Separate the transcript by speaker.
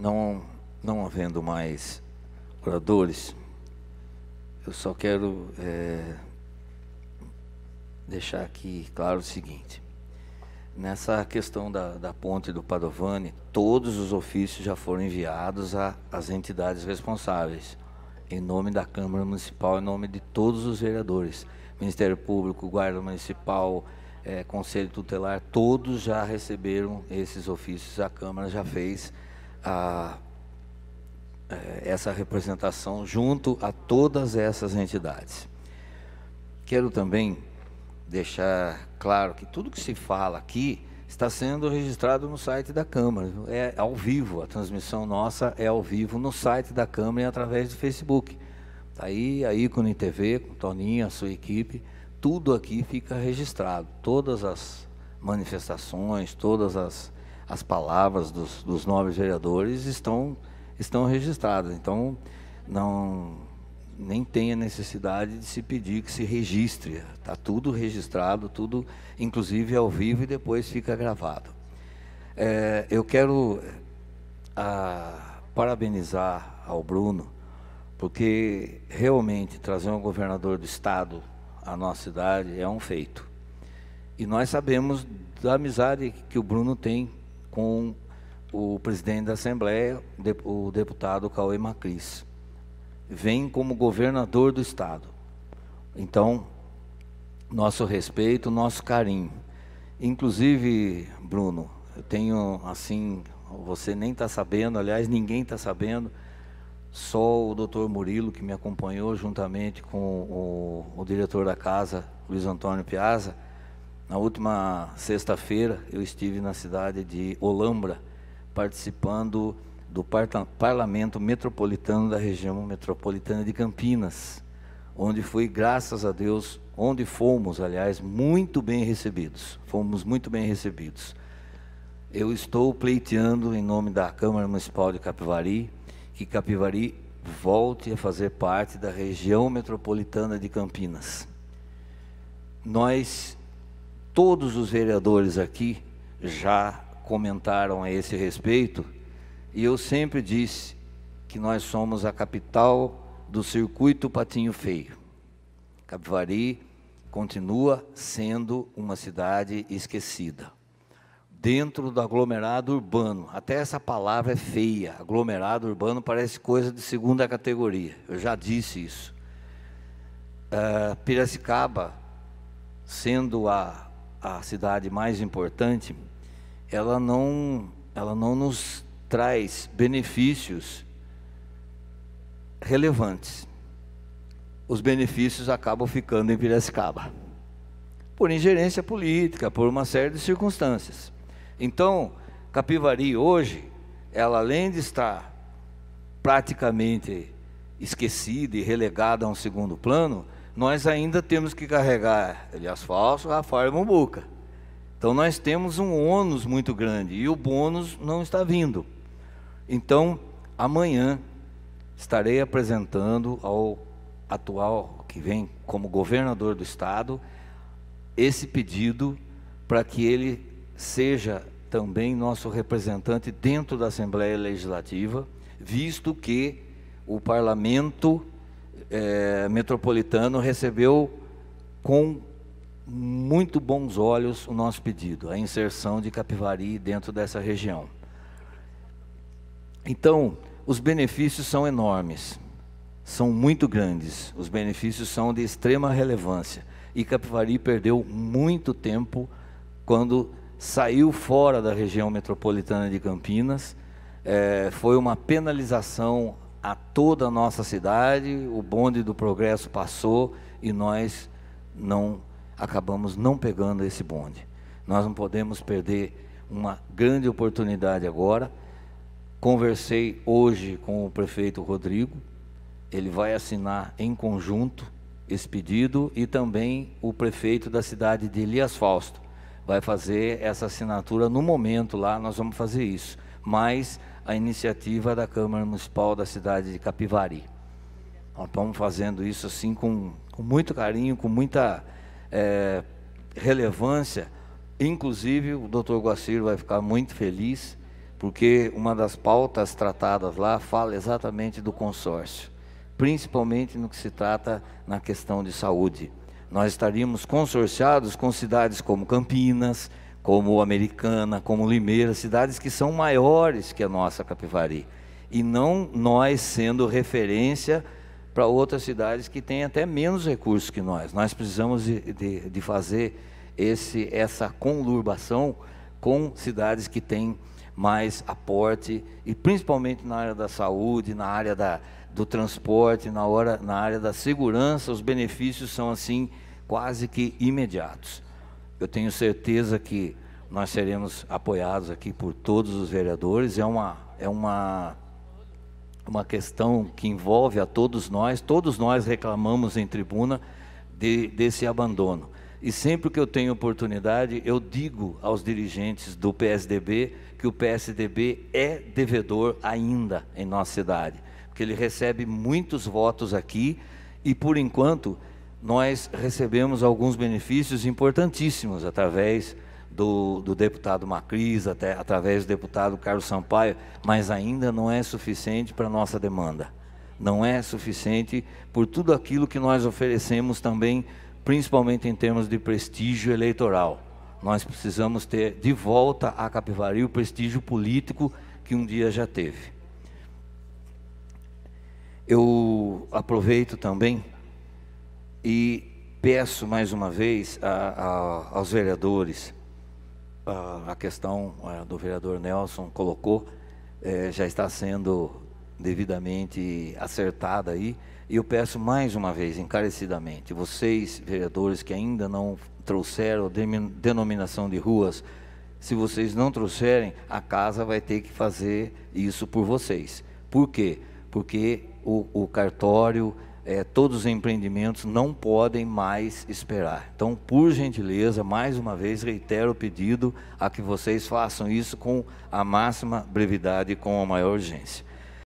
Speaker 1: Não, não havendo mais oradores, eu só quero é, deixar aqui claro o seguinte. Nessa questão da, da ponte do Padovani, todos os ofícios já foram enviados às entidades responsáveis, em nome da Câmara Municipal, em nome de todos os vereadores, Ministério Público, Guarda Municipal, é, Conselho Tutelar, todos já receberam esses ofícios, a Câmara já fez a, é, essa representação junto a todas essas entidades. Quero também deixar claro que tudo que se fala aqui está sendo registrado no site da Câmara, é ao vivo, a transmissão nossa é ao vivo no site da Câmara e através do Facebook. Tá aí a Ícone TV, com Toninho, a sua equipe, tudo aqui fica registrado, todas as manifestações, todas as as palavras dos, dos vereadores estão, estão registradas. Então, não, nem tem a necessidade de se pedir que se registre. Está tudo registrado, tudo, inclusive ao vivo, e depois fica gravado. É, eu quero a, ah, parabenizar ao Bruno, porque realmente trazer um governador do Estado à nossa cidade é um feito. E nós sabemos da amizade que o Bruno tem com o presidente da Assembleia, o deputado Cauê Macris. Vem como governador do Estado. Então, nosso respeito, nosso carinho. Inclusive, Bruno, eu tenho assim, você nem está sabendo, aliás, ninguém está sabendo, só o doutor Murilo, que me acompanhou juntamente com o, o diretor da casa, Luiz Antônio Piazza, na última sexta-feira, eu estive na cidade de Olambra, participando do Parlamento Metropolitano da região metropolitana de Campinas, onde foi graças a Deus, onde fomos, aliás, muito bem recebidos. Fomos muito bem recebidos. Eu estou pleiteando, em nome da Câmara Municipal de Capivari, que Capivari volte a fazer parte da região metropolitana de Campinas. Nós todos os vereadores aqui já comentaram a esse respeito, e eu sempre disse que nós somos a capital do circuito Patinho Feio. Capivari continua sendo uma cidade esquecida. Dentro do aglomerado urbano, até essa palavra é feia, aglomerado urbano parece coisa de segunda categoria, eu já disse isso. Uh, Piracicaba, sendo a a cidade mais importante, ela não, ela não nos traz benefícios relevantes. Os benefícios acabam ficando em Piracicaba, por ingerência política, por uma série de circunstâncias. Então, Capivari hoje, ela além de estar praticamente esquecida e relegada a um segundo plano, nós ainda temos que carregar Elias Falso, Rafael e Mumbuca. Então nós temos um ônus muito grande e o bônus não está vindo. Então, amanhã estarei apresentando ao atual que vem como governador do estado esse pedido para que ele seja também nosso representante dentro da Assembleia Legislativa, visto que o parlamento é, metropolitano recebeu com muito bons olhos o nosso pedido, a inserção de Capivari dentro dessa região. Então, os benefícios são enormes, são muito grandes, os benefícios são de extrema relevância. E Capivari perdeu muito tempo quando saiu fora da região metropolitana de Campinas, é, foi uma penalização a toda a nossa cidade, o bonde do progresso passou e nós não acabamos não pegando esse bonde. Nós não podemos perder uma grande oportunidade agora. Conversei hoje com o prefeito Rodrigo, ele vai assinar em conjunto esse pedido e também o prefeito da cidade de Elias Fausto vai fazer essa assinatura no momento lá, nós vamos fazer isso. Mas a iniciativa da Câmara Municipal da cidade de Capivari. Nós estamos fazendo isso assim com, com muito carinho, com muita é, relevância. Inclusive, o doutor Guacir vai ficar muito feliz, porque uma das pautas tratadas lá fala exatamente do consórcio, principalmente no que se trata na questão de saúde. Nós estaríamos consorciados com cidades como Campinas, como Americana, como Limeira, cidades que são maiores que a nossa Capivari. E não nós sendo referência para outras cidades que têm até menos recursos que nós. Nós precisamos de, de, de fazer esse, essa conurbação com cidades que têm mais aporte, e principalmente na área da saúde, na área da, do transporte, na, hora, na área da segurança, os benefícios são assim quase que imediatos eu tenho certeza que nós seremos apoiados aqui por todos os vereadores. É uma, é uma, uma questão que envolve a todos nós. Todos nós reclamamos em tribuna de, desse abandono. E sempre que eu tenho oportunidade, eu digo aos dirigentes do PSDB que o PSDB é devedor ainda em nossa cidade, porque ele recebe muitos votos aqui e, por enquanto, nós recebemos alguns benefícios importantíssimos através do, do deputado Macris, até, através do deputado Carlos Sampaio, mas ainda não é suficiente para a nossa demanda. Não é suficiente por tudo aquilo que nós oferecemos também, principalmente em termos de prestígio eleitoral. Nós precisamos ter de volta a Capivari o prestígio político que um dia já teve. Eu aproveito também e peço mais uma vez a, a, aos vereadores, a, a questão do vereador Nelson colocou, é, já está sendo devidamente acertada aí, e eu peço mais uma vez, encarecidamente, vocês, vereadores que ainda não trouxeram denominação de ruas, se vocês não trouxerem, a casa vai ter que fazer isso por vocês. Por quê? Porque o, o cartório é, todos os empreendimentos não podem mais esperar. Então, por gentileza, mais uma vez reitero o pedido a que vocês façam isso com a máxima brevidade e com a maior urgência.